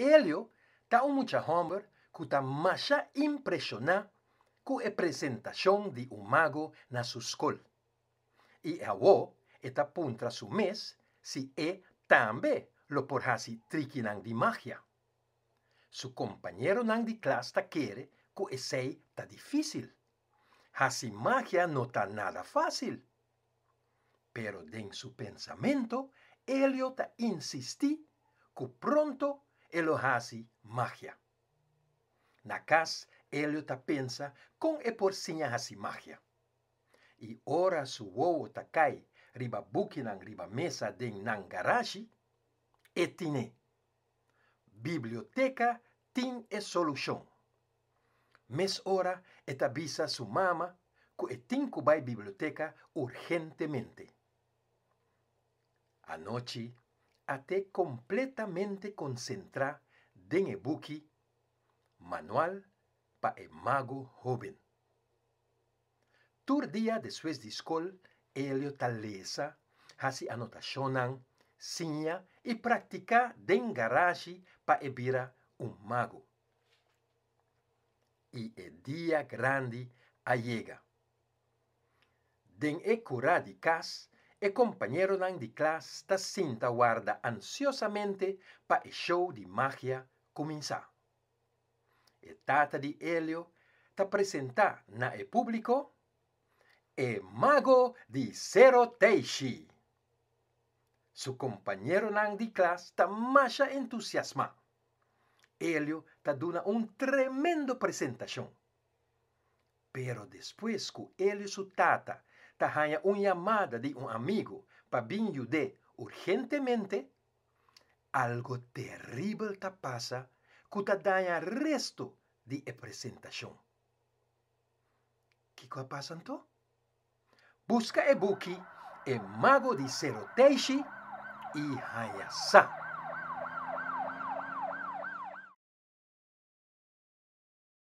Elio está un mucha hombre que está más impresionado con la e presentación de un mago en su escuela. Y ahora está puntra su mes si e también lo por así triquinan de magia. Su compañero nan de clase quiere que ese está difícil. Así magia no está nada fácil. Pero en su pensamiento, Elio está insistí que pronto Elohasi magia. Nakas casa, ta pensa con e porcina hasi magia. E ora ta takai, riba bukinang riba mesa den nangarashi, etine. Biblioteca tin e solution. Mes ora etabisa su mama, ku etin kubay biblioteca urgentemente. Anoche a te completamente concentrar Den el Manual pa el Mago Joven. Tur día después de Elio Helio talesa, hace anotaciones, signa y practica den garage para ebira un mago. Y el día grande allega. Den e de el compañero de clase está sinta guarda ansiosamente para el show de magia comenzar. El tata de Elio ta presenta na el público. ¡El mago de Cero Teishi. Su compañero de clase está más entusiasma. Elio ta duna un tremendo presentación. Pero después que Elio su tata tahaya un llamada de un amigo para urgentemente, algo terrible te pasa que te el resto de presentación qué ¿Qué pasa entonces? Busca e buki e mago de Seroteishi y Hayasa.